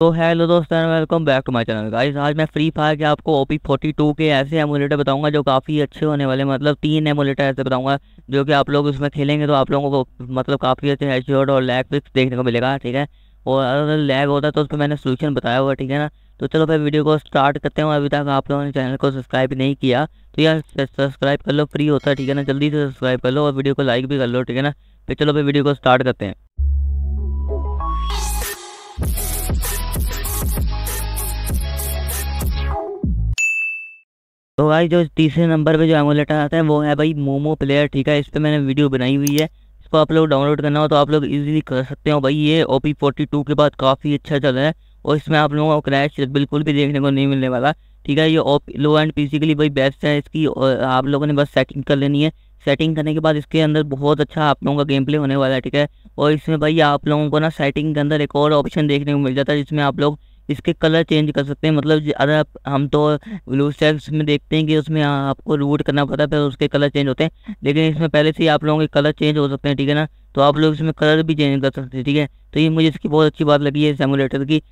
तो हेलो दोस्तों welcome back to my channel guys आज मैं फ्री फायर के आपको ओ पी फोर्टी टू के ऐसे एमुलेटर बताऊंगा जो काफ़ी अच्छे होने वाले मतलब तीन एमुलेटर ऐसे बताऊंगा जो कि आप लोग उसमें खेलेंगे तो आप लोगों को मतलब काफ़ी अच्छे एच और लैग भी देखने को मिलेगा ठीक है और अगर लैग होता है तो उस पर मैंने सोल्यूशन बताया हुआ ठीक है ना तो चलो फिर वीडियो को स्टार्ट करते हैं अभी तक आप लोगों ने चैनल को सब्सक्राइब नहीं किया तो यार सब्सक्राइब कर लो फ्री होता है ठीक है ना जल्दी से सब्सक्राइब कर लो और वीडियो को लाइक भी कर लो ठीक है ना फिर तो चलो फिर वीडियो को स्टार्ट करते हैं तो भाई जो तीसरे नंबर पे जो एमुलेटर आता है वो है भाई मोमो प्लेयर ठीक है इस पर मैंने वीडियो बनाई हुई है इसको आप लोग डाउनलोड करना हो तो आप लोग इजीली कर सकते हो भाई ये ओ पी फोर्टी टू के बाद काफ़ी अच्छा चल रहा है और इसमें आप लोगों को क्रैश बिल्कुल भी देखने को नहीं मिलने वाला ठीक है ये ओ लो एंड पी के लिए भाई बेस्ट है इसकी और आप लोगों ने बस सेटिंग कर लेनी है सेटिंग करने के बाद इसके अंदर बहुत अच्छा आप लोगों का गेम प्ले होने वाला है ठीक है और इसमें भाई आप लोगों को ना सेटिंग के अंदर एक और ऑप्शन देखने को मिल जाता है जिसमें आप लोग इसके कलर चेंज कर सकते हैं मतलब अगर आप हम तो ब्लू स्टैक्स में देखते हैं कि उसमें आपको रूट करना पड़ता है फिर उसके कलर चेंज होते हैं लेकिन इसमें पहले से ही आप लोगों के कलर चेंज हो सकते हैं ठीक है ना तो आप लोग इसमें कलर भी चेंज कर सकते हैं ठीक है तो ये मुझे इसकी बहुत अच्छी बात लगी है सेमुलेटर की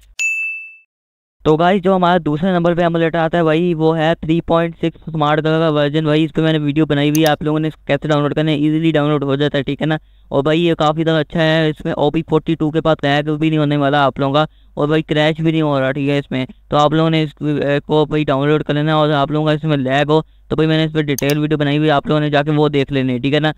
तो गाइस जो हमारा दूसरे नंबर पे एमुलेटर आता है वही वो है थ्री पॉइंट सिक्स स्मार्ट का वर्जन वही इस पर मैंने वीडियो बनाई हुई है आप लोगों ने कैसे डाउनलोड करना है ईजिली डाउनलोड हो जाता है ठीक है ना और भाई ये काफ़ी ज़्यादा अच्छा है इसमें ओ पी फोर्टी टू के पास क्रैक भी नहीं होने वाला आप लोगों का और भाई क्रैश भी नहीं हो रहा ठीक है इसमें तो आप लोगों ने इसको भाई डाउनलोड कर लेना और आप लोगों का इसमें लैग हो तो भाई मैंने इस पर डिटेल वीडियो बनाई हुई आप लोगों ने जाके वो देख लेने ठीक है ना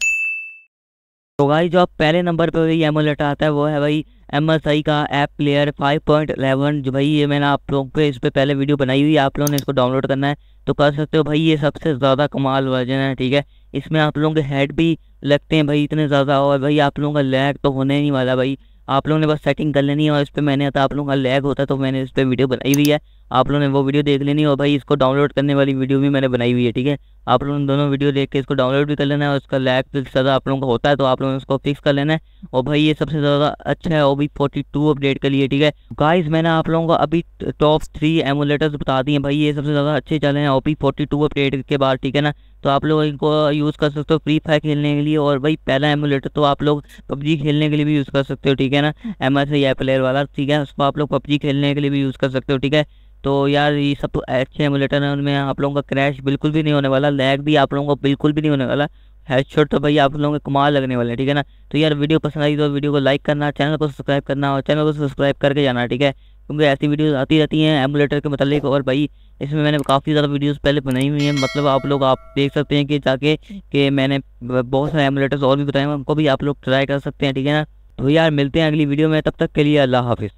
तो भाई जो आप पहले नंबर पर भाई एमोलेट आता है वो है भाई एम एस आई का app player five point eleven जो भाई ये मैंने आप लोगों पे इस पर पहले वीडियो बनाई हुई है आप लोगों ने इसको डाउनलोड करना है तो कर सकते हो भाई ये सबसे ज़्यादा कमाल वर्जन है ठीक है इसमें आप लोगों के हेड भी लगते हैं भाई इतने ज़्यादा और भाई आप लोगों का लैग तो होने नहीं वाला भाई आप लोगों ने बस सेटिंग कर लेनी है और इस पर मैंने आता आप लोगों का लैग होता है तो मैंने इस पर वीडियो बनाई हुई है आप लोगों ने वो वीडियो देख लेनी और भाई इसको डाउनलोड करने वाली वीडियो भी मैंने बनाई हुई है ठीक है आप लोगों ने दोनों वीडियो देख के इसको डाउनलोड भी कर लेना है और इसका लैग ज़्यादा आप लोगों का होता है तो आप लोगों ने इसको फिक्स कर लेना है और भाई ये सबसे ज़्यादा अच्छा है O B forty two update के लिए ठीक है गाइज मैंने आप लोगों को अभी टॉप थ्री एमुलेटर्स बता दिए भाई ये सबसे ज़्यादा अच्छे चले हैं O B forty two update के बाद ठीक है ना तो आप लोग इनको यूज़ कर सकते हो फ्री फायर खेलने के लिए और भाई पहला एमुलेटर तो आप लोग पबजी खेलने के लिए भी यूज़ कर सकते हो ठीक है ना एम एस आई प्लेयर वाला ठीक है उसको आप लोग पबजी खेलने के लिए भी यूज़ कर सकते हो ठीक है तो यार ये सब तो अच्छे एमुलेटर हैं उनमें आप लोगों का क्रैश बिल्कुल भी नहीं होने वाला लैग भी आप लोगों को बिल्कुल भी नहीं होने वाला हेडशॉट तो भाई आप लोगों के कमाल लगने वाले हैं ठीक है ना तो यार वीडियो पसंद आई तो वीडियो को लाइक करना चैनल को सब्सक्राइब करना और चैनल को सब्सक्राइब करके जाना ठीक है क्योंकि ऐसी वीडियोस आती रहती हैं एमुलेटर के मतलब और भाई इसमें मैंने काफ़ी ज़्यादा वीडियोस पहले बनाई हुई हैं मतलब आप लोग आप देख सकते हैं कि जाके कि मैंने बहुत सारे एमुलेटर्स और भी बताए हैं उनको भी आप लोग ट्राई कर सकते हैं ठीक है ना तो यार मिलते हैं अगली वीडियो में तब तक के लिए अल्लाह हाफिज़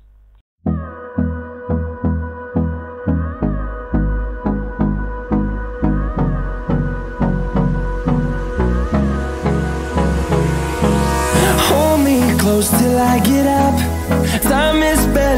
I get up Time is barely